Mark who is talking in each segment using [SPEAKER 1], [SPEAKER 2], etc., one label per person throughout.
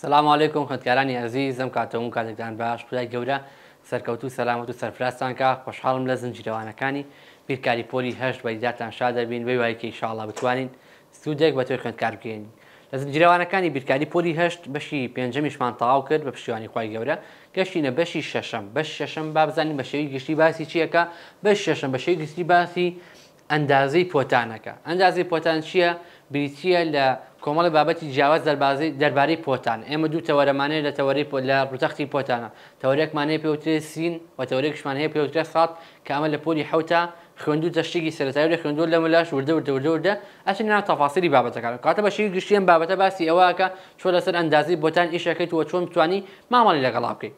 [SPEAKER 1] سلام عیکم خوندکارانی ئەزی زەم کاتەون کاتێکدان باش خدای گەورە سەرکەوت و سەلامەت و سەرفراستانکە خۆشحاڵم لە زنجیرەوانەکانی بیرکاری پۆلی هەشت بەدیداتان شاد دەبین وی وایکی شاڵا بتوانین سوودێک بە توی خوندکار بکەین لە زنجیرەوانەکانی بیرکاری پۆلی هەشت بەشی پێنجەمیشمان تەواو کرد بە پشتیوانی خی گەورە گەشتینە بەشی شەشەم بە شەشەم بابزانین بە شێوی گشتی باسی چیەکە بە شەشم بە شێوی گستی باسی ئەندازەی پۆتانەکە ئەندازەی پۆتان چییە بریتە لە کۆمەڵی بابەتی جیاواز دەربازی دەربارەی پۆتان ئێمە دوو تەوەرەمانەیە لە تەوەری پۆ لە پرتەختی پۆتانە تەورێکمانەیە پێوترێ سین و تەورێکشمانەیە پێوترێ سات کامە لە پۆلی حوتە خوێندوو تەشتێکی سەرتاوی خوێندو لە ملاش وردە وردە وردە وردە ئەچ نان تەفاسیری بابەتەکان کاتە بەشی گشتیان بابەتە باسی ئەوەکە چۆ لەسەر ئەندازی بۆتان ئیشەکەیت وە چۆن توانی مامەڵی لەگەڵا بکەیت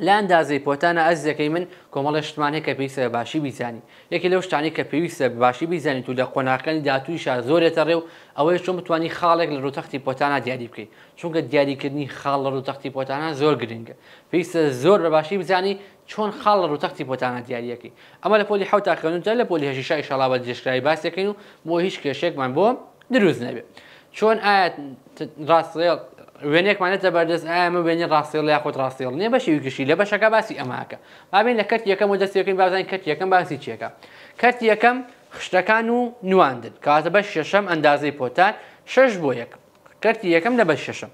[SPEAKER 1] لە ئەندازەی پۆتانە ئەزیەکەی من کۆمەڵە شتمانەیە کە پێویستە بە باشی بیزانی یەکی لەو شتانی کە پێویستە باشی بیزانیت و لە قۆناکانی داتوویشە زۆرێتە ڕێو ئەوەیە چۆن بتانی خاڵێک لە ڕوتەختی پۆتانە دیاری بکەیت چونکە دیاریکردنی خاڵ لە ڕوتەختی پۆتانە زۆر گرنگە پێویستە زۆر بە باشی بزانی چۆن خاڵ لە ڕوتەختی پۆتانە دیاریەکەی ئەمە لە پۆلی حوت تاکەنتە لە پۆلی هەشیشای شڵا بە جێشکایی باسەکەین و بۆ هیچ کێشێکمان بۆ دروست نەبێت چۆن ئاەت ڕاستڕێڵ وێنێکمانێت زەبەردەست ئامە وێنی ڕاستێڵ یا خۆت ڕاستێڵ نیە بەشی وکشی لە بەشەکە باسی ئەماکە بابین لە کەت یەکەم و دەستەکەی بازان کەت یەکەم باسی چێکە کەت یەکەم خشتەکان و نواندن کاتە بە شەشەم ئەندازەی پۆتان شش بۆ یەک کەرتی یەکەم لە بە شەشەم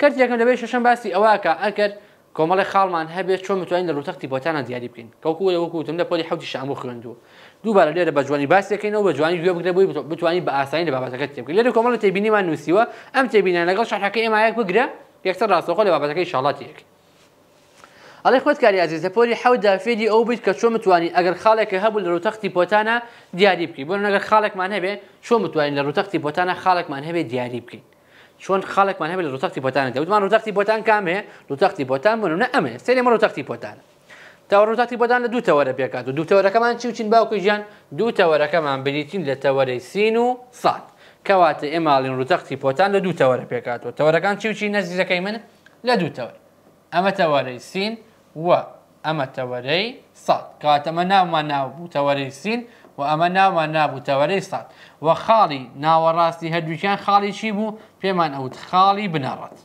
[SPEAKER 1] کەرت یەکەم لە بە شەشەم باسی ئەواکە ئەگەر کۆمەڵی خاڵمان هەبێت چۆن متوانین لە ڕوتەختی بۆتانە دیاری بکەین کەوکو لە وەکوتم لە پۆلی حوتی شام و خوێندووە دووبارە لێرە بە جوانی باسیەکەینەوە بە جوانی گوێ بگرە بووی بتوانین بە ئاسانی لە بابەتەکەت تێبکە لێرە کۆمەڵە تێبینیمان نووسیوە ئەم تێبینە لەگەڵ شەحەکە ئێمایەک بگرە یەکسەر ڕاستەخۆ لە بابەتەکەی شڵاتیەک ئەڵی خۆت کاری عزیز لە پۆلی حەودا فێدی ئەو بیت کە چۆ متوانی ئەگەر خاڵێکە هەبوو لە ڕوتەختی پۆتانە دیاری بکەین بۆ نەگەر خاڵێکمان هەبێ چۆ متوانین لە ڕوتەختی پۆتانە خاڵێکمان هەبێ دیاری بکەین شون خالق من هەبێت لە ڕوتەختی بۆتانە دەوتمان ڕوتەختی بۆتان کامێ ڕوتەختی بۆتان بن و نەئەمێ سێمە ڕوتەختی دو تا ڕوتاتی بەدان دو دوو تەوەرە پێکات و دوو تەوەرەکەمان جان دو باوکی ژیان دوو تەوەرەکەمان توره لە تەوەرەی سین و سات کەواتە ئێماڵین ڕوتەختی پۆتان لە دوو تەوەرە پێکاتەوە تەوەرەکان چی وچی نەزیزەکەی من لە دوو تەوەر ئەمە تەوەرەی سین و ئەمە صاد سات کەواتەمە ناومان ناو بوو تەوەرەی سین و ئەمە ناوان نابوو تەوەرەستان و خاڵی ناوەڕاستی هەردووکیان خاڵی چی بوو پێمان ئەوت خاڵی بنەڕەت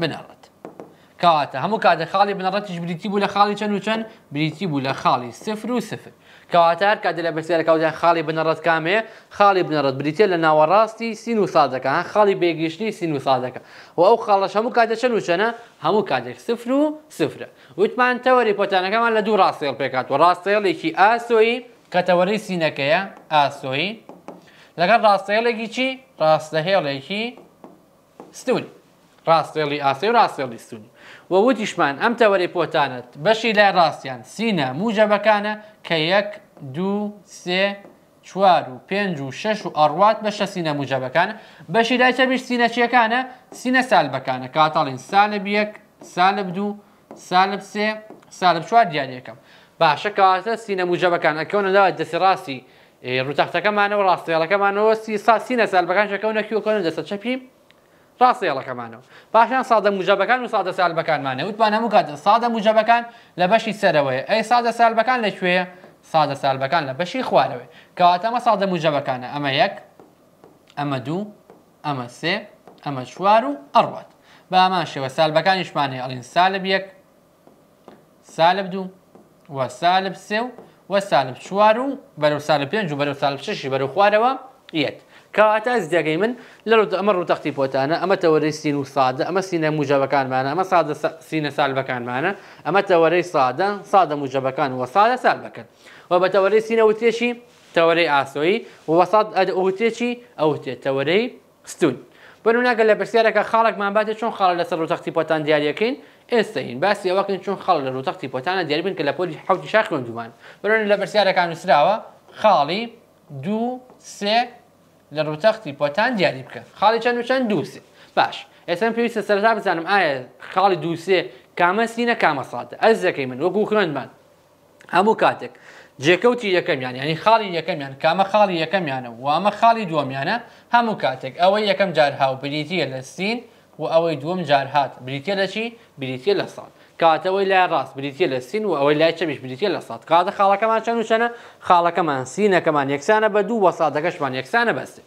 [SPEAKER 1] بنەڕەت کاتە هەموو کاتە خاڵی بنەڕەتیش بریتی بوو لە خاڵی چەند و چەند بریتی بوو لە خاڵی سفر و سفر کەواتە هەر کات لە بەسیارەکەوتیان خاڵی بنەڕەت کامێ خاڵی بنەڕەت بریتێ لە ناوەڕاستی سین و سادەکە خاڵی بێگەشتنی سین و سادەکە و ئەو خاڵەش هەموو کاتە چەند و چەنە هەموو کاتێک سفر و سفرە وتمان تەوەری پۆتانەکەمان لە دوو ڕاستێڵ پێکاتوە ڕاستێڵێکی ئاسۆیی کە تەوەری سینەکەیە ئاسۆیی لەگەڵ ڕاستێڵێکی چی ڕاستە هێڵێکی ستونی ڕاستێڵی ئاسی و ڕاستێڵی ستونی وەوتیشمان ئەم تەوەری پۆتانت بەشی لای ڕاستیان سینە موجەبەکانە کە یەک دوو سێ چوار و پێنج و شش و ئەڕوات بەشە سینە موجەبەکانە بەشی لای چەبیش سینەچیەکانە سینە سالبەکانە کاتەڵین سالب یەک سالب دوو سالب سێ سالب چوار دیارەکەم باشە کەواتە سینە موجەبەکان ئەکەونەداوە دەستی ڕاستی ڕوتەختەکەمانەوە ڕاستێڵەکەمانەوە سی سا سینە سالبەکان شەکەونەکی وکەونە دەسە چەپی ڕاستیەڵەکەمانەوە پاشیان سادە مجابەکان و سادە سالبەکانمانە وتمان هەموو کاتە سادە مجابەکان لە بەشی سەرەوەی ئەی سادە سالبەکان لەکوێە سادە سالبەکان لە بەشی خوارەوەی کەواتەمە سادە مجابەکانە ئەمە یەک ئەمە دوو ئەمە سێ ئەمە چوار و ئەڕوات بە ئەمان شێوە سالبەکانیشمانی ئەڵین سالب یەک سالب دوو وە سالب سێ و وە سالب چوار و بەرەو سالب پێنج و بەرەو سالب ششی بەرەو خوارەوە یەک کەواتە ئەس دیەکەی من بوتانا ئەمە ڕوتەختی پۆتانە ئەمە تەوەرەی سین و سادە ئەمە سینە موجەبەکانمانە ئەمە سادە كان سالبەکانمانە ئەمە تەوەرەی سادە سادە موجەبەکان وە سادە سالبەکەن و بە تەوەرەی سینە وتێشی تەوەرەی ئاسۆیی وەساد ئەوتێکی ئەوتێ تەوەرەی ستون بنوناکە لە بەسیارەکە خاڵکمان باتێ چۆن خاڵ لەسەر ڕوتەختی پۆتان بس ئێستاین باسی ئەوەکەن چۆن خاڵ لە ڕوتەختی پۆتانە دیاربن کە لە پۆلی حوتی شاخوێن دومان بۆن لە بەرسیارەکان وسراوە خاڵی دو سێ لە ڕوتەختی پۆتان دیاری بکە خاڵی چەند و چەند دووسێ باش ئێسم پێویستە سەرتا بزانم ئایا خاڵی دووسێ کامەسینە کامەساتە ئەس دەکەی من وەکو خوێندمان هەموو کاتێک جێکەوتی یەکەمیان ینی خاڵی یەکەمیان کامە خاڵی یەکەمیانە وامە خاڵی دووەمیانە هەموو کاتێک ئەوەی یەکەم جار هاو بریتە لە سین و ئەوەی دووەم جار هات بریتە لە چی بریتە لە ساڵ کاتەوەی لای ڕاست بریتە لە سین و ئەوەی لای چەمیش بریتە لە سات کاتە خاڵەکەمان چەند وچەنە خاڵەکەمان سینەکەمان یەکسانە بە دوو وەسادەکەشمان یەکسانە بەستێ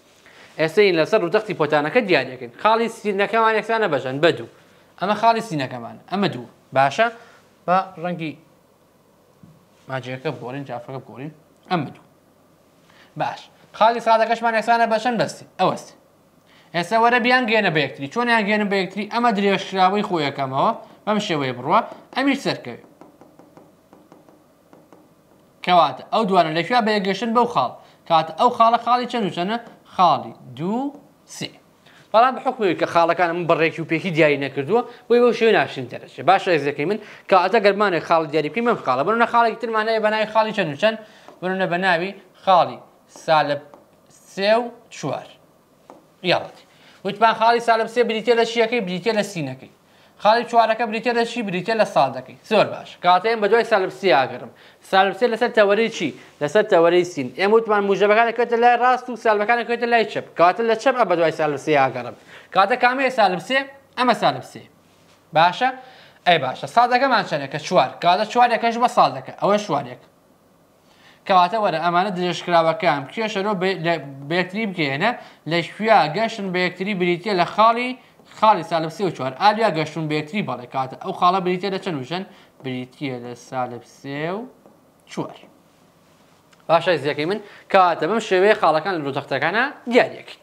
[SPEAKER 1] ئێستین لەسەر و دەختی پۆتانەکە دیارەکەن خاڵی سینەکەمان یەکسانە بەژەن بە دوو ئەمە خاڵی سینەکەمان ئەمە دوو باشە بە ڕەنگی ماجەکە بگۆرین جافەکە بگۆرین ئەم بدوو باش خاڵی سادەکەشمان یەکسانە بەشەن بەستی ئەوەستی ئێستا وەرە بیان گێنە بەیەکتری چۆنیان گێنە بەیەکتری ئەمە درێژراوی خۆیەکەمەوە بەم شێوەیە بڕوە ئەمیش سەرکەوێت کەواتە ئەو دوانە لەکوێ بەیەگەشتن بەو خاڵ کاتە ئەو خاڵە خاڵی چەند وچەنە خاڵی دوو سێ. بەڵام حکووی کە خاڵەکانم بڕێکی و پێکی دیاری نەکردووە بۆی بەو شێو ناشین تەرەشە باشە ئەزەکەی من کاتە گەرمانە خاڵ دیاریکی من خاڵە بنە خاڵێکی ترمانەیە بەناوی خاڵی چەند وچەند بنە بەناوی خاڵی سالە سێ و چوار یاڵەتی وتمان خاڵی سالە سێ بریتێ لە شیەکەی بریتێ لە سینەکەی خاڵی چوارەکە بریتە دەشی بریتە لە سادەکەی زۆر باش کاتەیەم بە دوای سالبسییاگرم سالبسێ لەسەر تەوەری چی لەسەر تەوەری سین ئێمە وتمان موژەبەکانەکەوێتە لای ڕاست و سالبەکانەکەوێتە لای چپ کاتە لە چپ ئە بە دوای سالبسییاگەرم کاتە کامەیە سالبسێ ئەمە سالبسێ باشە ئەی باشە سادەکەمان چەندێکە چوار کاتە چوارەکەش بە سادەکە ئەوە شوارێک کەواتە وەرە ئەمانە درێژکراوەکەم کێشەرۆ بەکتری بکەێنە لە شویا گەشتن بە یەکتری بریتە لە خاڵی خاڵی سالب سێ و چوار ئالیا گەشتون بێتری بەڵێ کاتە ئەو خاڵە بریتە لە چەند وژەن بریتە لە سالب سێ و چوار. باشە زیەکەی من کاتە بم شێوەیە خاڵەکان لە ڕۆتەختەکانە دیارێکی.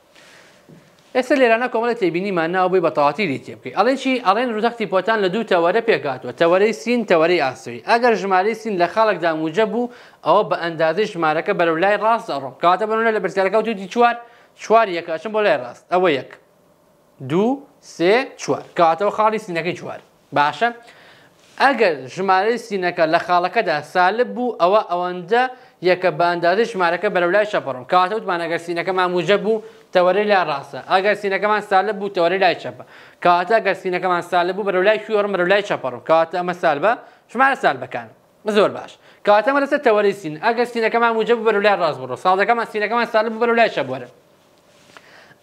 [SPEAKER 1] ئێستا لێرانە کۆمەڵە تێبینیمان ناوبی بە تەواتی تێ بکەی ئەڵێن چی ئەڵێن ڕوودەختی پۆتان لە دوو تەوەرە پێکاتوە تەوەرەی سین تەوەری ئاسوی ئەگەر ژمارەی سین لە خاڵکدا موجە بوو ئەوە بە ئەندازی ژمارەکە بەرەو لای ڕاست ئەڕۆم کاتە بنونە لە برسیارەکە دوتی چوار چوار یەکەچم بۆ لای ڕاست ئەوە یەک دوو سێ چوار کەواتەوە خاڵی سینەکەی چوار باشە ئەگەر ژمارەی سینەکە لە خاڵەکەدا سالب بوو ئەوە ئەوەندە یەکە باندازی ژمارەکە بەرەولای شەپڕم کاتەوتمان ئەگەر سینەکەمان موجە بوو تەوەری لا ڕاستە ئەگەر سینەکەمان سالب بوو تەوەری لای چەپە کاتە ئەگەر سینەکەمان سالب بوو بەرەولای شوێڕم بەرەولای چەپڕم کاتە ئەمە سالبە ژمارە سالبەکان زۆر باش کاتەمە لەسەر تەوەری سین ئەگەر سینەکەمان موجە بوو بەرەولای ڕاست بڕۆ ساڵەکەمان سینەکەمان سالب بوو بەرەولای شەبوەرە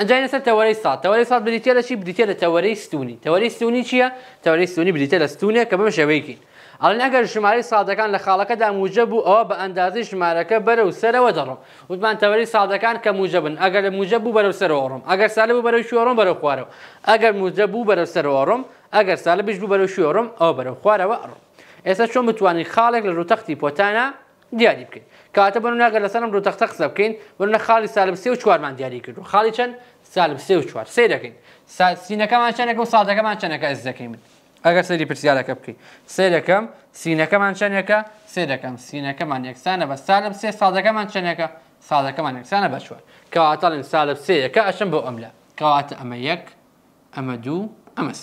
[SPEAKER 1] جاي نسال تواريخ صاد تواريخ صاد بدي تيلا شي بدي تيلا تواريخ توني تواريخ توني شيا تواريخ توني بدي تيلا ستونيا كما شويكي ئەڵەن ئەگەر ژمارەی سادەکان لە خاڵەکەدا موجە بوو ئەوە بە ئەندازی ژمارەکە بەرە و سەرەوە دەڕم وتمان تەوەری سادەکان کە موجە بن ئەگەر لە موجە بوو بەرەو سەرۆڕم ئەگەر سالە بوو بەرەو شوۆڕم بەرە خوارەوە ئەگەر موجە بوو بەرەو سەرۆڕم ئەگەر سالە بیش بوو بەرەو شوێڕم ئەو بەرەو خوارەوە ئەڕم ئێستا چۆن بتوانین خاڵێک لە ڕوتەختی کاتە بن ناگەر لەسەرم دوو تەختە قسە بکەین بنە خاڵی سالب سێ و چوارمان دیاری کردو خاڵی چەند سالب سێ و چوار سێ دەکەین سینەکەمان چەندەکە و سادەکەمان چەندەکە ئەس دەکەین من ئەگەر سەری پرسیارەکە بکەین سێ دەکەم سینەکەمان چەندەکە سێ دەکەم سینەکەمان یەکسانە بە سالب سێ سادەکەمان چەندەکە سادەکەمان یەکسانە بە چوار کەواتەڵێن سالب سێیەکە ئەشم بۆ ئەملە کەواتە ئەمە یەک ئەمە دوو ئەمەس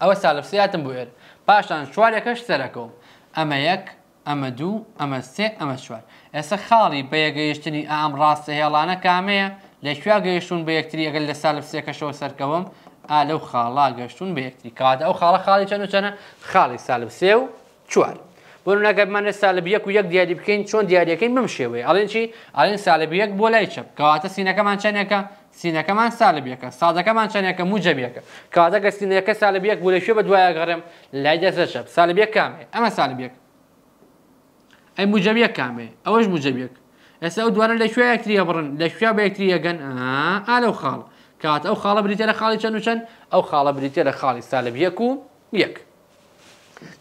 [SPEAKER 1] ئەوە سالب سیاتم بۆ ئێر پاشان چوارەکەش سەرەکەم ئەمە یەک ئەمە دوو ئەمە سێ ئەمە چوار ئێستا خاڵی بە یەگەیشتنی ئام ڕاستە هێڵانە کامەیە لەکوێ گەیشتون بە یەکتری ئەگەل لە سالب سێکەشەوە سەرکەوم ئا لەو خاڵا گەشتون بە یەکتری کادا ئەو خاڵە خاڵی چەند و چەنە خاڵی سالب سێ و چوار. بۆناگەمانە سالب یەک و یەک دیاری بکەین چۆن دیارەکەین بم شێوەیە ئەڵێن چی ئەلێن سالب یەک بۆ لای چپ کەواتە سینەکەمان چەندێکە سینەکەمان سالب یەکە سادەکەمان چەندێکە موجەبیەکە کاتەکە سینەکە سالب یەک بۆ لەشێ بە دوایە گەڕم لای دەسە چپ سالب یەک کامێ ئەمە سالب یەک ئەی مجەبیەک کامێ ئەوەش مجەبیەک ئێستا ئەو دوانە لە شوێ یەکتریە بڕن لە شویا بە یەکتریەگەن ئالەو خاڵ کات ئەو خاڵە بریتە لە خاڵی چەند و چەند ئەو خاڵە بریتە لە خاڵی سالبیەک و یەک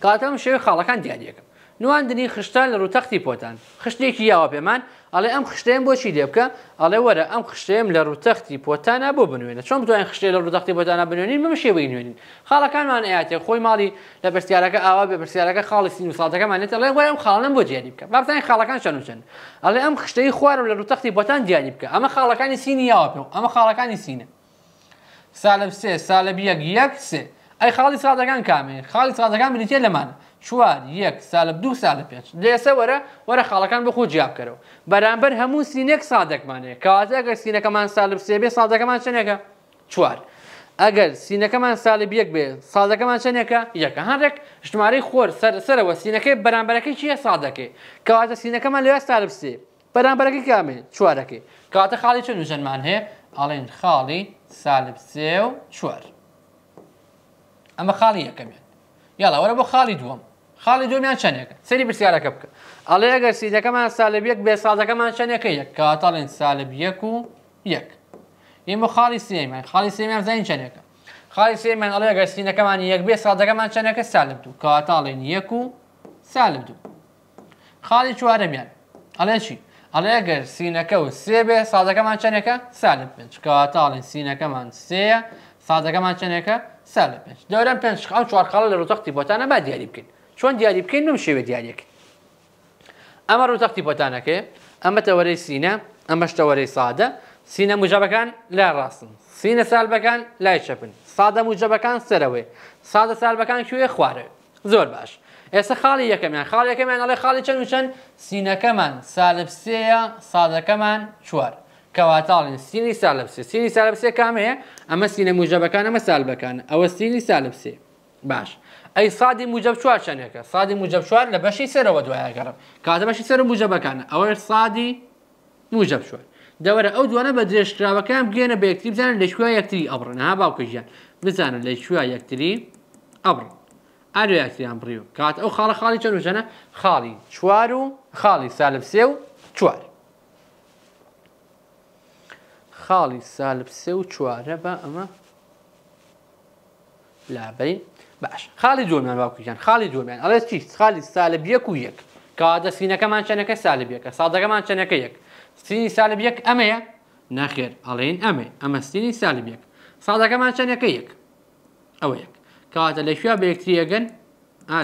[SPEAKER 1] کاتەم شێوێ خاڵەکان دیاریەکەم نواندنی خشتان لە ڕوتەختی پۆتان خشتێکی یاوە پێمان ئەڵێ ئەم خشتێن بۆچی لێ بکە ئەڵێ وەرە ئەم خشتێم لە ڕوتەختی پۆتانە بۆ بنوێنە چۆن بتوانین خشتێ لە ڕوتەختی پۆتانە بنوێنین مەمەشێ بینوێنین خاڵەکانمان ئااتێ خۆی ماڵی لە بەرسیارەکە ئاوا بێ بەرسیارەکە خاڵی سینوسڵاتەکەمانێت ئەڵێ وەرە ئەم خاڵم بۆ دیانی بکە بابتانی خاڵەکان چەنوچەن ئەڵێ ئەم خشتەی خوارم لە ڕوتەختی بۆتان دیانی بکە ئەمە خاڵەکانی سینی یاوە پێ ئەمە خاڵەکانی سینە سالە سێ سالە بیەک یەک سێ ئەی خاڵی سادەکان کامێ خاڵی سادەکان بنیتێ لەمانە چوار یەک سالە دو سالە پێنج لێسە وەرە وەرە خاڵەکان بەخۆ جیابکەرەوە بەرامبەر هەموو سینێک سادەکمانەیە کەواتە ئەگەر سینەکەمان سالب سێبێ سادەکەمان چنێکە چوار. ئەگەر سینەکەمان سالب یەک بێ سادەکەمان چنێکە یەکە هەرێک ژمارەی خۆر سەرەوە سینەکەی بەرامبەرەکەی چیە سادەکەی کەواتە سینەکەمان لێ سالب سێ بەرامبەرەکەی کامێ چوارەکەی کاتە خاڵی چەند نوژەنمان هەیە ئاڵێن خاڵی سالب سێ و چوار. ئەمە خاڵی یەکەمێن. یاڵەوەرە بۆ خاڵی دووەم. خاڵی دومیان چەندێکە سەری پرسیارەکە بکە ئەڵێ ئەگەر سیدەکەمان سالب یەک بێ سازەکەمان چەندێکە یەک کاتەڵێن سالب یەک و یەک ئێمە خاڵی سێمان خاڵی سێمیان زین چەندێکە خاڵی سێمان ئەڵێ ئەگەر سینەکەمانی یەک بێ سادەکەمان چەندەکە سالب دوو کاتاڵێن یەک و سالب دوو خاڵی چوارەمیان ئەڵێ چی؟ ئەڵێگەر سینەکە و سێبێ سادەکەمان چەنێکە سالب پێنج کەواتاڵین سینەکەمان سەیە سادەکەمان چەنێکە سالب پێنج دەورم پێنج ئەو چوارخڵ لە ڕوتەختی بۆتانە با دیاری بکەین چۆن دیاری بکەین بم شێوێ دیارێک ئەمە ڕوتەختی پۆتانەکە ئەمە تەوەرەی سینە ئەمەش تەوەرەی سادە سینە مژەبەکان لا ڕاستن سینە سالبەکان لای چەپن سادە مجەبەکان سەرەوەی سادە سالبەکان کوێ خوارە زۆر باش ئێستا خاڵی یەکەمیان خاڵ یەکەمیان ئەڵێ خاڵی چەند چەند سینەکەمان سالبسەیە سادەکەمان چوار کەواتاڵین سینی سالبسێ سینی سالبسێ کامەیە ئەمە سینە مژەبەکان ئەمە سالبەکان ئەوە سینی سالبسێ باش ئەی سادی موجب چوار چەندێکە سادی موجب چوار لە بەشی سەرەوە دوایەگەڕم کاتە بەشی سەر موجبەکانە ئەوەی سادی موجب چوار دەوەرە ئەو دوانە بە درێژکراوەکان بگێنە بە یەکتری بزانن لەکوێ یەکتری ئەبڕن ها باوکە ژیان بزانن لەکوێ یەکتری ئەبڕن ئەلو یەکتریان بڕیو کات ئەو خاڵە خاڵی چەند وژەنە خاڵی چوار و خاڵی سالب سێ و چوار خاڵی سالب سێ و چوارە بە ئەمە لابین باش خاڵی جۆمیان باکویان خاڵی جۆمیان ئەڵێ چی خاڵی سالە بیەک و یەک کەوادە سینەکەمان چەنەکە سالە بیەکە سادەکەمان چەنەکە یەک سینی سالە بیەک ئەمەیە ناخێر ئەڵێن ئەمێ ئەمە سینی سالە بیەک سادەکەمان چەنەکە یەک ئەوە یەک کاتە لەشیا بەیەکتریەگەن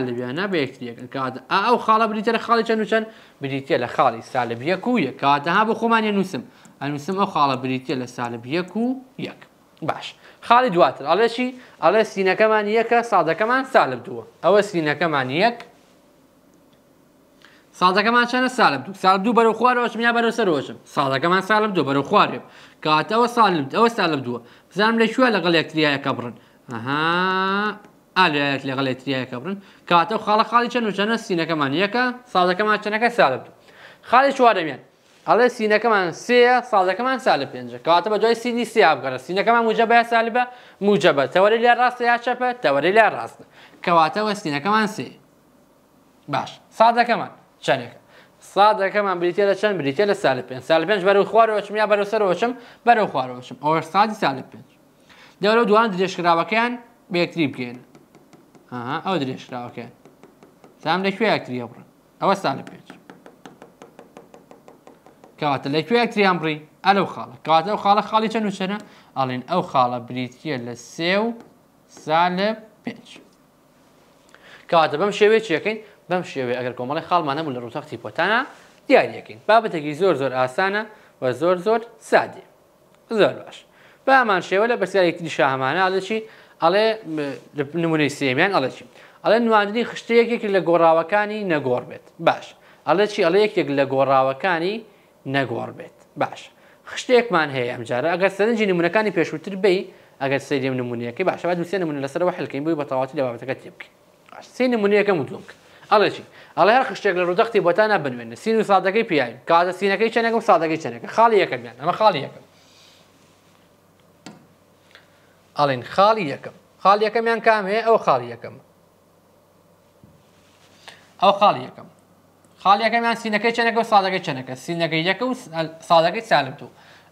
[SPEAKER 1] لەبیانە بەیەکتریەکەن کاتە ئەو خاڵە بریتە لە خاڵی چەند وچەند بریتە لە خاڵی سالە بیەک و یەک کاتەها بە خۆمانە نووسم ئەنووسم ئەو خاڵە بریتە لە سالە بیەک و یەک باش. خاڵی دواتر ئەڵێشی ئەڵێ سینەکەمان یەکە سادەکەمان سالب دووە ئەوە سینەکەمان یەک سادەکەمان چەنە سالب دوو سال دوو بەرە خوارەوەش یا بەرە سەرۆشم سادەکەمان سالب دوو بەرە خوارێ کاتەوە سالب ئەوە سالب دووە بزانم لە شووە لەگەڵ یەکتریایەکە بڕن ئالایەت لەگەڵ یەکتریایەکە بڕن کاتەوە خاڵە خاڵی چەند و چەنە سینەکەمان یەکە سادەکەمان چەنەکە سالب دوو خاڵی چواردەمیان ئەڵێ سینەکەمان سێ ساڵەکەمان سال پێنجە کەواتە بە دوای سینی سیابگەڕە سینەکەمان موجەبە سالبە موجەبە تەوەری لە ڕاستە یا چەپە تەوەری لە ڕاستە کەواتەوە سینەکەمان سێ باش سادەکەمان چەندێکە سادەکەمان بریتە لە چەند بریتە لە سال پێ سال پێنج بەرەو خوارەوەچم یا بەرەو سەرەوەچم بەرەو خوارەوەچم ئەوە سادی سال پێنج دەورە دوان درێژکراوەکەیان بەیەکتری بکەین ئەو درێژکراوەکەیان تام لەکوێ یاکتری بڕن ئەوە سال پێنج کەواتە لە کوێکتریان بڕی ئەلەو خاڵە کاتە ئەو خاڵە خاڵی چەند وچەنە ئاڵێن ئەو خاڵە بریتکیە لە سێ و سالە پێنج کەواتە بەم شێوێ چیەکەین بەم شێوێ ئەگەر کۆمەڵی خاڵمانەبوو لە ڕوتەختی پۆتانە دیاریەکەین بابەتێکی زۆر زۆر ئاسانە و زۆر زۆر سادی زۆر باش بامان شێوە لە بەسیارێکی شاهمانە ئاڵەچی ئەڵێ نمونەی سێمیان ئەڵەچی ئەڵێ نواندنی خشتەیەکێکی لە گۆڕاوەکانی نەگۆڕ بێت باش ئەڵە چی ئەڵەیەکێک لە گۆڕاوەکانی نەگۆڕ بێت باش خشتێکمان هەیە ئەمجارە ئەگەر سەرنجی نمونونەکانی پێشووتر بی ئەگەر سری نمونونەکەی باش بعد دوسێ نمونە لەسەرەوە هەلکەین بووی بە تەواتی لەبابەتەکە تێبکەین سی نمونونەکەم وتم ئەڵێ چی ئەڵێ هەر خشتێک لە ڕوودەختی بۆتانە بنوێنە سین و سادەکەی پیایم کاتە سینەکەی چەنێکم سادەکەی چەنێکە خاڵی یەکەمیان ئەمە خاڵی یەکەم ئەڵێن خاڵی یەکەم خاڵ یەکەمیان کامێ ئەو خاڵی یەکەم ئەو خاڵی یەکەم خاڵیەکەمیان سینەکەی چەنەکە و ساڵەکەی چەنەکە سینەکەی یەکە و ساڵەکەی سالب دوو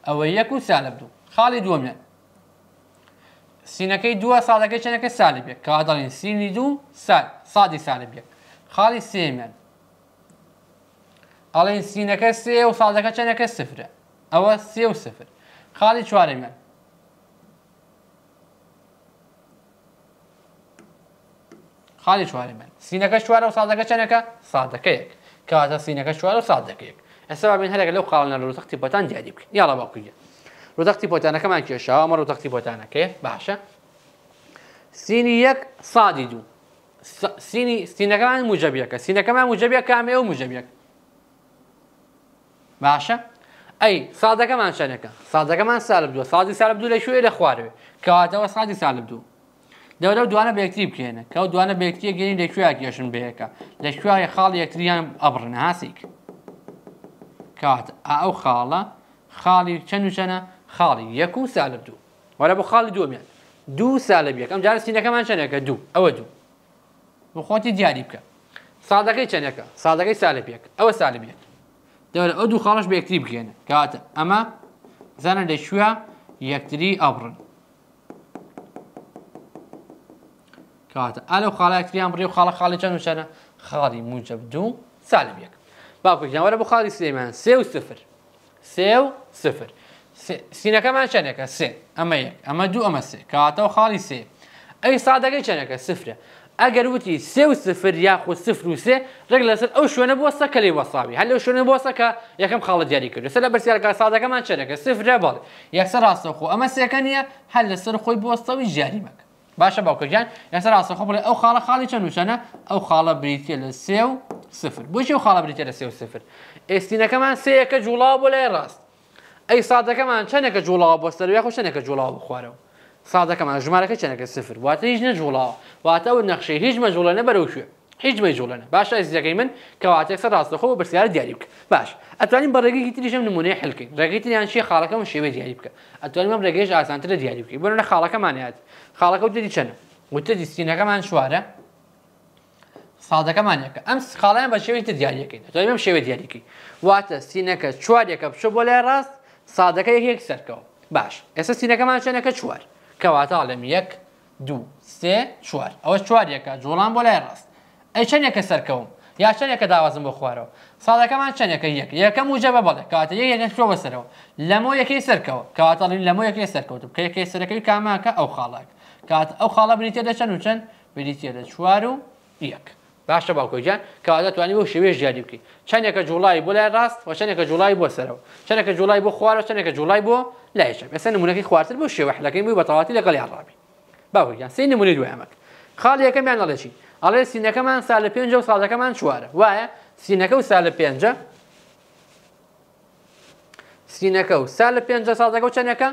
[SPEAKER 1] ئەوە یەک و سالب دوو خاڵی دووەمیان سینەکەی دووە ساڵەکەی چەنەکە سالب یەک کاداڵین سینی دوو سادی سالب یەک خاڵی سێمیان ئەڵین سینەکە سێ و ساڵەکە چەنەکە سفرە ئەوە سێ و سفر خاڵی چوارەمیان خاڵی چوارەمان سینەکە چوارە و سادەکە چەنەکە سادەکەیەک من سینەکە لو قالنا لو تختي بوتان بین هەرێک لەو قاڵە لە ڕوتەختی بۆتان دیاری بکە یاڵە باوکە تختي بوتانا كي باشا سيني يك باشە سيني سينا كمان دوو سینی سینەکەمان موجەبیەکە سینەکەمان موجەبیە کامێ و موجەبیەک باشە ئەی سادەکەمان شەنەکە كمان سالب دووە سادی سالب دوو لە شوێ لە خواروێ کەواتەوە سالب دو دەورە دوانە بەکتری بکێنە کە ئەو دوانە بەکتریە گەنی لەکوێ گەشن بەیەکە لە کوێی خاڵی یەکتریان ئەبرن هاسیک کات ئەو خاڵە خاڵی چەند و چەنە خاڵی یەک و سالب دوو وەرە بۆ خاڵی دووەمیان دوو سالە بێک ئەم جارە سینەکەمان چەندەکە دوو ئەوە دوو بخۆتی دیاری بکە سادەکەی چەندەکە سادەکەی سالە پێک ئەوە سالە بێت دەورە ئەو دوو خاڵش بەکتری بکێنە کاتە ئەمە زانە لە شوێ یەکتری ئەبرن کەواتە ئالە و خاڵایکریان بڕێ و خاڵە خاڵی چەند وشەنە خاڵی موجب دوو سالب یەک باکوژیانوەرە بۆ خاڵی سلەیمان سێ و سفر سي و سفر كمان چەندێکە سي اما یەک اما دو اما سي كاتا وخالي سي اي صادق چەندەکە صفر اگر وتی سه و یا خود صفر و سێ ڕێک لەسەر ئەو شوێنە بۆ سەکە لێ وەساوی هەل لەو شوێنە بۆ سەکە یەکەم خاڵە دیاری کرد لەسەر لە که صفر چەندەکە یک سر راست خو اما سێەکە نیە هەل لەسەر خۆی بۆستەوی جاری مک باشە باوکەگیان لەسەر ئاسەخۆ بڵێ ئەو خاڵە خاڵی چەند نووشەنە ئەو خاڵە بریتە لە سێ و سفر بۆچی و خاڵە بریتە لە سێ و سفر ئێستینەکەمان سەیەکە جوڵاو بۆ لای ڕاست ئەی سادەکەمان چەندێکە جوڵاو بۆ سەروی خۆ شەنێکە جوڵاو بخوارەوە سادەکەمان ژمارەکە چەندەکە سفر واتە هیچ نەجوڵاوە واتە ئەو نەخشەی هیچ مەجوڵە نەبەرەوە شوێ هیچ مەجوڵێنە باشە زیەکەی من کەواتێکسە ڕاستەخۆ بەرسیار دیاری بکە باش ئەتوانین بە ڕێگەی تریژم نمونەی هەلکەین ڕێگەیتیان شی خاڵەکەم شێوێ دیاری بکە ئەتوانین مەم ڕێگەیش ئاسانترە دیاری بکەی بۆنە خاڵەکەمانیات خاڵەکە دەدی چەنە وتە دیستینەکەمان شوارە سادەکەمانەکە ئەم خاڵیان بە شێوی دیاریەکەین دەتوانین ئەم شێوە دیاریکەی واتە سینەکە چوارێکە بشە بۆ لای ڕاست سادەکە یەکێک سەرکەەوە باش ئێستا سینەکەمان چەنەکە چوار کەواتە ئاڵم یەک دوو سێ چوار ئەوە چوارەکە جوڵان بۆ لای ڕاست ای ئەی که سرکوم یا که چەندێکە داوازم بۆ خوارەوە ساڵەکەمان چەندێکە یەک یەکەم وجە بەڵێ کاتە یەکەکە شۆ بەسەرەوە لەمۆ یەکەی سەرکەوە لامو یکی سرکو سەرکەوتم کە یەکەی سەرەکەی کاماکە ئەو خاڵک کات ئەو خاڵە بریتێ لە چەند و چەند بریتێ لە چوار و یەک باشە باوکۆجان کەواتە توانی بۆ شێوێ جدی کی چندێکە که جولای بله راست و چندێکە جوڵای بۆ سەرەوە چندێکە جوڵای بۆ خوارە که جولای بۆ لایش مثلا ئێستا نمونەکەی خوارتر بۆ شێوەحلەکەی بووی بەتەواتی لەگەڵی عڕابی باوکیان سی نمونی دوێمەک خاڵ یەکەمیان نەڵێکی ئەڵێ سینەکەمان سالە پێنج و ساڵەکەمان چوارە وایە سینەکە و سالە پێنجە سینەکە و سالە پێنجە ساڵەکە و چەندەکە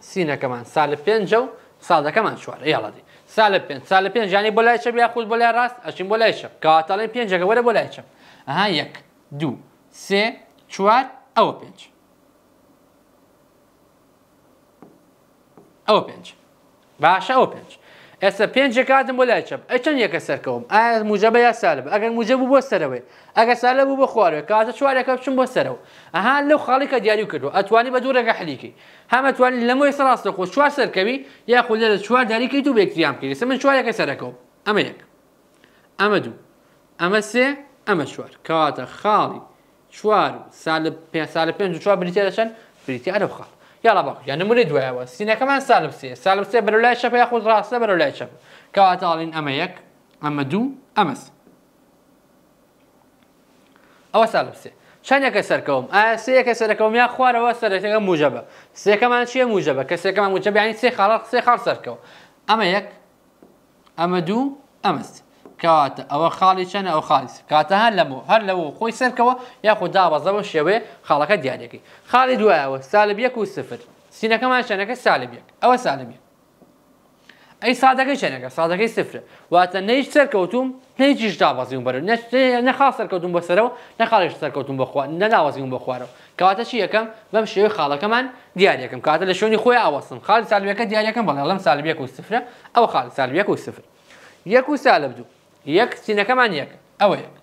[SPEAKER 1] سینەکەمان سالە پێنجە و ساڵەکەمان چوارە یاڵەدی سالە پێ سالە پێنج ژانی بۆ لای چەپ یا خود بۆ لای ڕاست ئەچین بۆ لای شەپ کاتەڵێن پێنجەکە وەرە بۆ لای چەپ ئەها یەک دوو سێ چوار ئەوە پێنج ئەوە پێنج باشە ئەوە پێنج ئێستا پێنج کاتم بۆ لای چەپ ئەچەند یەکە سەرکەوم ئایا موجەبە یا سالب ئەگەر موجە بوو بۆ سەرەوەی ئەگە سالە بوو بە خوارەوە کاتە چوارەکە بچم بۆ سەرەوە ئەها لەو خاڵیکە دیاری کردو ئەتوانی بە هم حلیکی لمو لەمەوەی سەڕاستە خۆ چوار سەرکەوی خو لە چوار داریکەی دوو بێکتیان کردی من چوارەکە سەرەکەوم ئەمە یەک ئەمە دوو ئەمە سێ ئەمە چوار کەواتە خاڵی چوار و سال پێ سال پێنج و چوار بریتە دەچەند بریتە ئەرەب خاڵ يعني مريد نمونی سينا كمان سالب آه، سي سالب سێ بەر لای شەپ یاخود ڕاستە بەر لای شەپ کەواتەڵین ئەمە یەک ئەمە دوو ئەمەس او سالب يا چەندەکە يا ئایا سەیەکە سەرەکەم یا خوارەوە سەرەکەەکە موجەبە سێکەمان چیە موجەبە کە سێکەمان موجەبیانی يعني سێ خاڵ سێ خاڵ سەرکەوە ئەمە یەک ئەمە دوو ئەمەست کاتە ئەوە خاڵی چەنە ئەو خالیس کاتە هەر لەمە هەر لەەوە خۆی سەرکەوە یاخۆ دابەزەوە شێوێ خاڵەکە دیارێکی خاڵی دوایەوە سالب یەک و سفر سینەکەمان چەنەکە سالب یەک ئەوە سالب یەک ئەی سادەکەی چەنەکە سادەکەی سفرە واتە نەیش سەرکەوتوم نەیچیش دابازیون بەر نەخا سەرکەوتون بەسەرەوە نەخاڵش سەرکەوتون بخوا نەداوازیون بخوارەوە کاتە چی یەکەم بەم شێوی خاڵەکەمان دیارەکەم کاتە لە شوێنی خۆی ئاوەسم خاڵ سالبیەکە دیارەکەم بەڵێ لەم سالبیەک و سفرە ئەو خاڵ سالبیەک و سفر یەک و سالب دوو یەک سینەکەمان یەک ئەوە یەک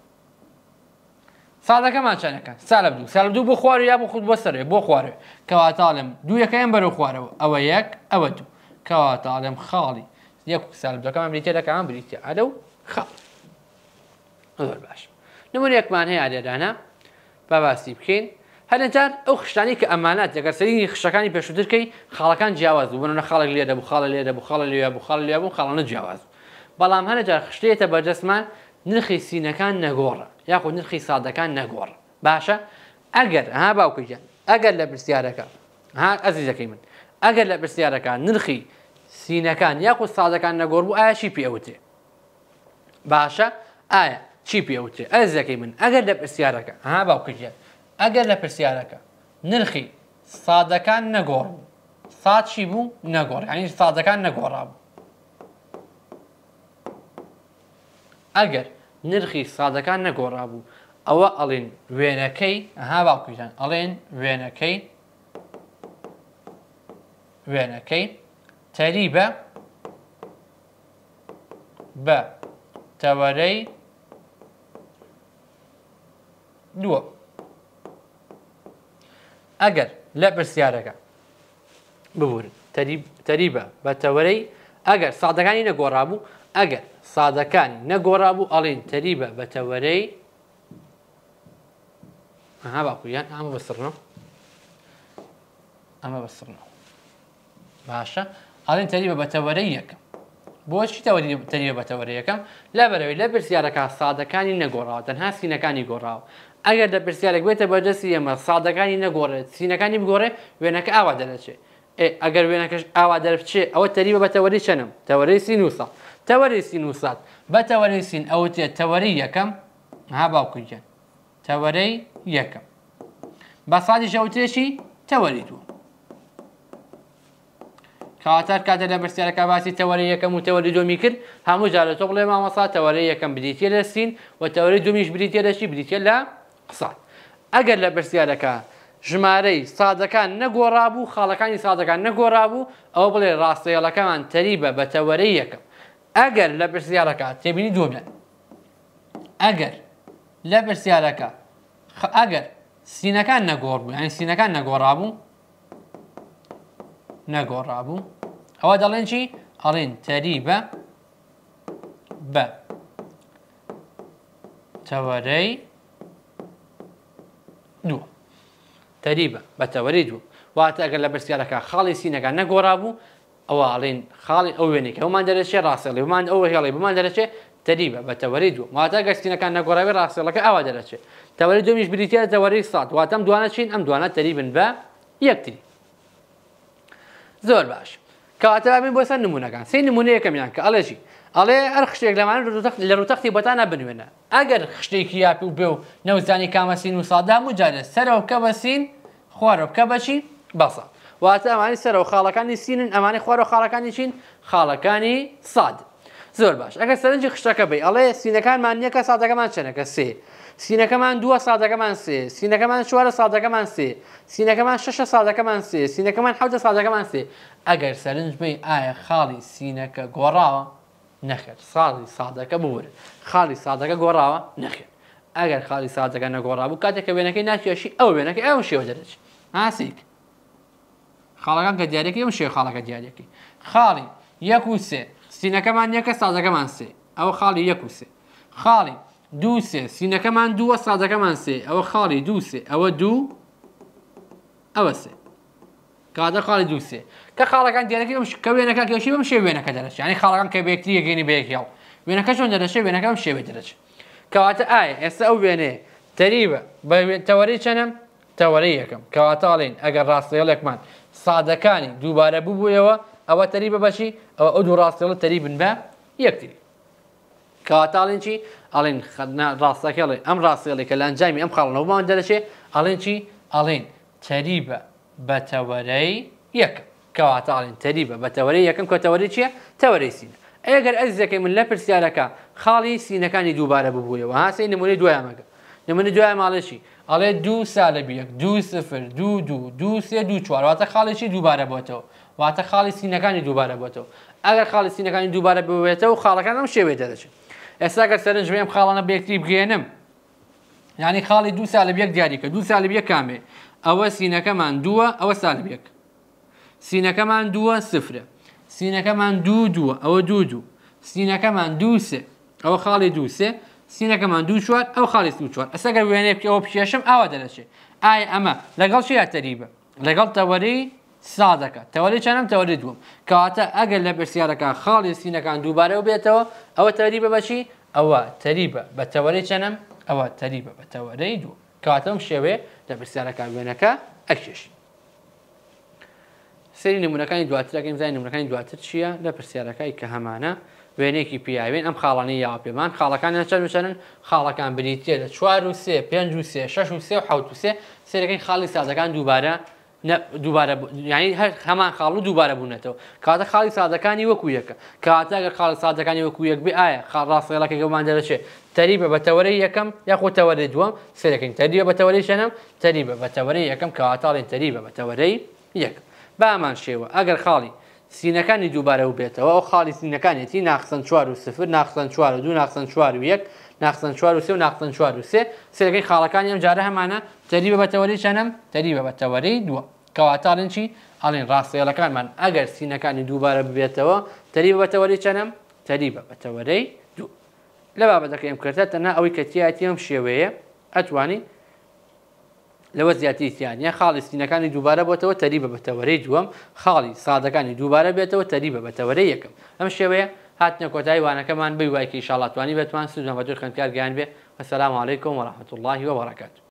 [SPEAKER 1] سادەکەمان چەنەکە سالب دوو سالب دوو بۆ خوارێ یا بۆ خود بۆ سەرێ بۆ خوارێ کەواتاڵم دوویەکەیان بەرەو خوارەوە ئەوە یەک ئەوە دوو کەواتاڵم خاڵی یەک سالب دوەکەمان بریتە دەکەمان بریتە ئەلە و خاڵ زۆر باش نمونێکمان هەیە لێدانە باباسی بکەین هەرجار ئەو خشتانی کە ئەمانات ئەگەر سەرینی خشەکانی پێشوترکەی خاڵەکان جیاواز بوونە خاڵک لێدە بوو خاڵە لێدە بوو خاڵە لێ بوو خاڵە لێ بوو خاڵانە جیاواز بەڵام هەنەجار خشتێتە بەجەسمان نرخی سینەکان نەگۆڕە یاخود نرخی سادەکان نەگۆڕ باشە ئەگەر ها باوکیان ئەگەر لە برسیارەکە ها ئەزیزەکەی من ئەگەر لە برسیارەکان نرخی سینەکان یاخود سادەکان نەگۆڕ بوو ئایا چی پێوتێ باشە ئایا چی پێوتێ ئەزیەکەی من ئەگەر لە پرسیارەکە ها باوکیان ئەگەر لە پرسیارەکە نرخی سادەکان نەگۆڕ ساد چی بوو نەگۆڕ ینی سادەکان نەگۆڕا بوو ئەگەر نرخی سادەکان نەگۆڕا بوو ئەوە ئەڵێن وێنەکەی ئەها باوکوژان ئەڵێن وێنەکەی وێنەکەی تەریبە بە تەوەرەی دووە ئەگەر لە پرسیارەکە ببورن تەریبە بە تەوەرەی ئەگەر سادەکانی نەگۆڕا بوو ئەگەر سادەکان نەگۆڕابوو ئەڵین تەریبە بە تەوەرەی ئەها باکویان ئەمە بەسڕنەوە ئەمە بەسڕنەوە باشە ئەڵین تەریبە بە تەوەرەی یەکەم بۆچی تەریبە بە تەوەرە یەکەم لە بەرەوەی لە پرسیارەکە سادەکانی نەگۆڕاوە تەنها سینەکانی گۆڕاوە ئەگەر لە پرسیارێک بێتە بەدەستی ئەمە سادەکانی نەگۆڕێت سینەکانی بگۆڕێ وێنەکە ئاوا دەرەچێت ئەگەر وێنەکەش ئاوا دەرفچێ ئەوە تەریبە بە تەوەری چەنم تەوەری سینوسە تەوەری سین وسات بە تەوەری سین ئەوە تێ تەوەری یەکەم ها باوکوگەن تەوەرەی یەکەم بە سادی ژەوتێشی تەوەری دووە کاتار کاتە لە برسیارەکە باسی تەوەری یەکەم و تەوەری دومی کرد هەموو جارە تۆ بڵێ مامەسا تەوەری یەکەم بریتە لە سین و تەوەری دومیش بریتە لەشی بریتە لە قسات ئەگەر لە برسیارەکە ژمارەی سادەکان نەگۆڕابوو خاڵەکانی سادەکان نەگۆڕابوو ئەو بڵێ ڕاستەیەڵەکەمان تەریبە بە تەوەری یەکەم اگر لەبەر سیارەکە تێبینی دووەمیان ئەگەر لەبەر سیارەکە ئەگەر سینکان نەگۆڕ بوو ئەین يعني سینەکان نەگۆڕابوو نەگۆڕابوو ئەوە دەڵێن چی ئەڵێن تەری بە بە تەوەرەی دووە تەریبە بە تەوەری دوو واتە ئەگەر لە بەرسیارەکە خاڵی سینەکان نەگۆڕابوو ئەوە ئەڵین خاڵی ئەو وێنێکە ومان دەرەچێ ڕاستێڵی ومان ئەوە هێڵی بمان دەرەچێ تەریبە بە تەوەری دوو واتە گەستینەکان نەگۆڕاوی ڕاستێڵەکە ئەوە دەرەچێ تەوەری دومیش بریتە تەوەری سات واتەم دوانە چین ئەم دوانە تەریبن بە یەکتری زۆر باش کەواتەبین بۆ سەر نمونونەکان سی نمونەیەکەمیان کە ئەڵێژی ئەڵێ ئەر خشتێک لەمان لە ڕوتەختی بەتانە بنوێنە ئەگەر خشتێکی یاپی و بێ و نەوزانی کامەسین و سادام و جارێ سەرەوە کە بەسین خوارە بکە بەچی بەسە. واتە ئەمانی سەرەوە خاڵەکانی سینن ئەمانی خوارە خاڵەکانی چین خاڵەکانی ساد زۆر باش ئەگە سەرنجی خشتەکە بی ئەڵێ سینەکانمان نیەکە سادەکەمان چەنەکە سێ سینەکەمان دووە سادەکەمان سێ سینەکەمان چوارە سادەکەمان سێ سینەکەمان شەشە سادەکەمان سێ سینەکەمان حوتە سادەکەمان سێ ئەگەر سەرنجمی ئایا خاڵی سینەکە گۆڕاوە نەخێت ساڵی سادەکە بورن خاڵی سادەکە گۆڕاوە نەخێت ئەگەر خاڵی سادەکە نەگۆڕا بوو کاتێککە وێنەکەی ناکیێشی ئەو وێنەکە ئەو شێوە دەرەچ هاسیک خاڵەکان کە دیارێکی ئەم شێ خاڵەکە دیارێکی خاڵی یەک و سێ سینەکەمان یەکە سازەکەمان سێ ئەوە خاڵی یەک و سێ خاڵی دوو سێ سینەکەمان دووە سازەکەمان سێ ئەوە خاڵی دوو سێ ئەوە دوو ئەوە سێ کاتە خاڵی دوو سێ کە خاڵەکان دیارەکە کە وێنەکە کێشی بم شێ وێنەکە دەرەچ ینی خاڵەکان کە بێکتی یەگەینی بەیەکیاو وێنەکە چۆن دەرەچێ وێنەکەم شێوێ دەرەچ کەواتە ئایا ئێستا ئەو وێنێ تەریبە بە تەوەری چەنم تەوەری یەکەم کەواتاڵین ئەگەر ڕاستیەڵێکمان سادەکانی دووبارە ببوویەوە ئەوە تەری بەبەشی ئەوە ئەو دوو ڕاستیڵە تەری بن بە یەکتری کاتاڵین چی ئەڵێن ڕاستەکەڵێ ئەم ڕاستێڵێک کە لەنجامی ئەم خاڵنەوەمان دەرەشێ ئەڵێن چی ئەڵێن تەری بە بەتەوەرەی یەکە کەواتاڵین تەری بە بەتەوەری یەکەم کۆتەوەری چییە تەوەری سینە ئەگەر ئەزیەکەی من لە پرسیارەکە خاڵی سینەکانی دووبارە ببوویەوە هاسی نمونەی دوایە مەگە نمونە دوای ماڵێکی ئەڵێ دوو سالە بیەک دوو سفر دوو دوو دوو سێ دوو چواراتە خاڵێکی دووبارە بۆتەوە واتە خاڵی سینەکانی دووبارە بۆتەوە ئەگەر خاڵی سینەکانی دووبارە بوێتەوە خاڵەکان ئەم شێوێتە دەچێت ئێستا گەر سەرنج بێم خاڵانە بەکتری بگێنم ینی خاڵی دوو سالە بەک دیاریکە دوو سال بە کامێ ئەوە سینەکەمان دووە ئەوە سال بێک سینەکەمان دووە سفرە سینەکەمان دوو دووە ئەوە دوو دوو سینەکەمان دووسێ ئەوە خاڵی دووسێ سینەکەمان دوو چوار ئەو خاڵی دو چوار ئەسەگە وێنێ ئەوە پیشێشم ئاوا دەنەچێت ئایا ئەمە لەگەڵ چی یاتەریبە لەگەڵ تەوەری سادەکە تەوەری چەندم تەوەری دووەم کەواتە ئەگەر لە پرسیارەکە خاڵی سینەکان دووبارە و بێتەوە ئەوە تەری بە بەچی ئەوە تەریبە بە تەوەری چەنم ئەوە تەریبە بە تەوەرەی دووە کەواتەم شێوێ لە پرسیارەکان وێنەکە ئەکێش. سری نمونونەکانی دواترەکەیم زای نمونونەکانی دواتر چییە لە پرسیارەکەی کە هەمانە وێنێکی پیاوێن ئەم خاڵانی یاپێمان خاڵەکانیان چەرمچەرن خاڵەکان بریتێ لە چوار و سێ پێنج و سێ شش و سێ و حوت و سێ سێرەکەی خاڵی سازەکان دووبارە دووبارە ینی هەر هەمان خاڵ و دووبارە بوونێتەوە کاتە خاڵی سادەکانی وەکو یەکە کاتەگە خاڵ سادەکانی وەکو یەک بێ ئایا خاڵ ڕاستێڵەکەگەمان دەرەچێ تەریبە بە تەوەری یەکەم یاخۆ تەوەری دووەم سێرەکەین تەریبە بە تەوەری شەنم تەریبە بە تەوەری یەکەم کاتاڵێن تەریبە بە تەوەرەی یەک بامان شێوە ئەگەر خاڵی سینەکانی دووبارە و بێتەوە ئەو خاڵی سینەکانێتی ناخسن چوار و سفر ناخسن چوار و دو ناخسن چوار و یەک ناخسن چوار و سێ و ناخسن چوار و سێ سەرەکەی خاڵەکانی ئەم جارە هەمانە تەری بەتەوەری چەنم تەری بەتەوەری دووە کەواتاڵن چی ئاڵین ڕاستێڵەکانمان ئەگەر سینەکانی دووبارە ببێتەوە تەری بەتەوەری چەنم تەری بەتەوەرەی دوو لە بابەتەکەیم کردە تەنە ئەوەی کەتیایەتی ئەم شێوەیە ئەتوانی لەوە زیاتریان یان خاڵی سینەکانی دووبارە بۆتەوە تەریبە بە تەوەرەی دووەم خاڵی سادەکانی دووبارە بێتەوە تەریبە بە تەوەرە یەکەم ئەم شێوەیە هاتنە کۆتایی وانەکەمان بی وایکی شڵاتوانی بەتوان سوزمەجر خوندکار گیان بێ وەسەسلام عیکم وەڕحمت اللهی وەڕکات.